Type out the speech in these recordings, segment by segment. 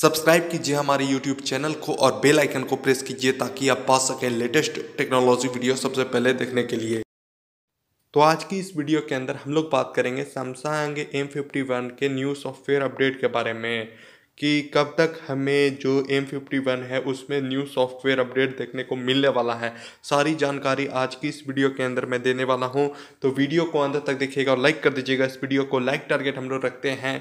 subscribe कीजिए हमारे YouTube channel को और बेल आइकन को प्रेस कीजिए ताकि आप पा सकें लेटेस्ट टेक्नोलॉजी वीडियो सबसे पहले देखने के लिए तो आज की इस वीडियो के अंदर हम लोग बात करेंगे सैमसंग एम फिफ्टी वन के न्यू सॉफ्टवेयर अपडेट के बारे में कि कब तक हमें जो एम फिफ्टी वन है उसमें न्यू सॉफ्टवेयर अपडेट देखने को मिलने वाला है सारी जानकारी आज की इस वीडियो के अंदर मैं देने वाला हूं तो वीडियो को अंदर तक देखिएगा और लाइक कर दीजिएगा इस वीडियो को लाइक टारगेट हम लोग रखते हैं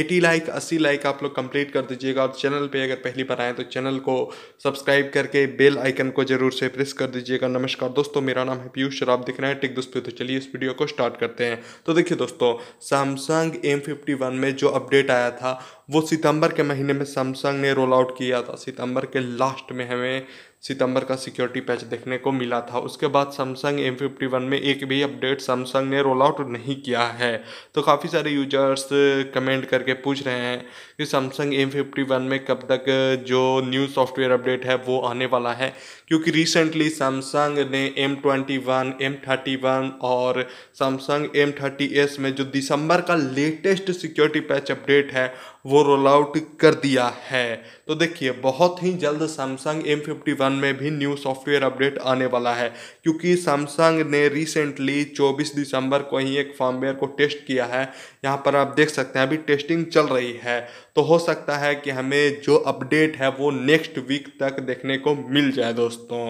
एटी लाइक अस्सी लाइक आप लोग कंप्लीट कर दीजिएगा और चैनल पर अगर पहली बार आएँ तो चैनल को सब्सक्राइब करके बेल आइकन को जरूर से प्रेस कर दीजिएगा नमस्कार दोस्तों मेरा नाम है पीयूष शराब दिख रहा है टिक दोस्तों तो चलिए इस वीडियो को स्टार्ट करते हैं तो देखिए दोस्तों सैमसंग एम में जो अपडेट आया था वो सितंबर के महीने में सैमसंग ने रोल आउट किया था सितंबर के लास्ट में हमें सितंबर का सिक्योरिटी पैच देखने को मिला था उसके बाद सैमसंग एम फिफ्टी वन में एक भी अपडेट सैमसंग ने रोल आउट नहीं किया है तो काफ़ी सारे यूजर्स कमेंट करके पूछ रहे हैं कि सैमसंग एम फिफ्टी वन में कब तक जो न्यू सॉफ्टवेयर अपडेट है वो आने वाला है क्योंकि रिसेंटली सैमसंग ने M twenty one M thirty one और सैमसंग एम थर्टी एस में जो दिसंबर का लेटेस्ट सिक्योरिटी पैच अपडेट है वो रोल आउट कर दिया है तो देखिए बहुत ही जल्द सैमसंग एम फिफ्टी वन 2014 में भी न्यू सॉफ्टवेयर अपडेट आने वाला है क्योंकि सैमसंग ने रिसेंटली 24 दिसंबर को ही एक फर्मवेयर को टेस्ट किया है यहाँ पर आप देख सकते हैं अभी टेस्टिंग चल रही है तो हो सकता है कि हमें जो अपडेट है वो नेक्स्ट वीक तक देखने को मिल जाए दोस्तों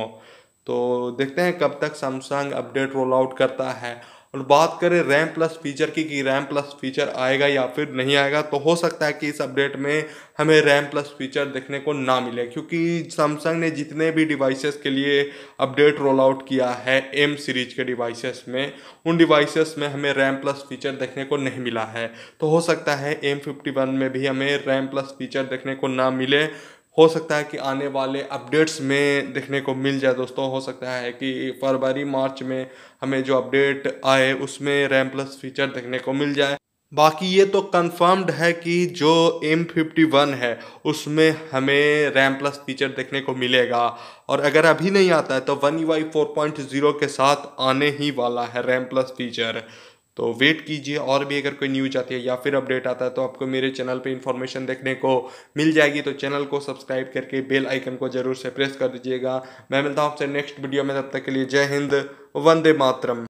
तो देखते हैं कब तक सैमसंग अपडेट रोल आउट करता है और बात करें रैम प्लस फीचर की कि रैम प्लस फीचर आएगा या फिर नहीं आएगा तो हो सकता है कि इस अपडेट में हमें रैम प्लस फीचर देखने को ना मिले क्योंकि सैमसंग ने जितने भी डिवाइसेस के लिए अपडेट रोल आउट किया है एम सीरीज के डिवाइसेस में उन डिवाइसेस में हमें रैम प्लस फीचर देखने को नहीं मिला है तो हो सकता है एम फिफ्टी वन में भी हमें रैम प्लस फीचर देखने को ना मिले हो सकता है कि आने वाले अपडेट्स में देखने को मिल जाए दोस्तों हो सकता है कि फरवरी मार्च में हमें जो अपडेट आए उसमें रैम प्लस फीचर देखने को मिल जाए बाकी ये तो कंफर्म्ड है कि जो एम फिफ्टी वन है उसमें हमें रैम प्लस फीचर देखने को मिलेगा और अगर अभी नहीं आता है तो one UI four point zero के साथ आने ही वाला है रैम प्लस फीचर तो वेट कीजिए और भी अगर कोई न्यूज आती है या फिर अपडेट आता है तो आपको मेरे चैनल पे इन्फॉर्मेशन देखने को मिल जाएगी तो चैनल को सब्सक्राइब करके बेल आइकन को जरूर से प्रेस कर दीजिएगा मैं मिलता हूँ आपसे नेक्स्ट वीडियो में तब तक के लिए जय हिंद वंदे मातरम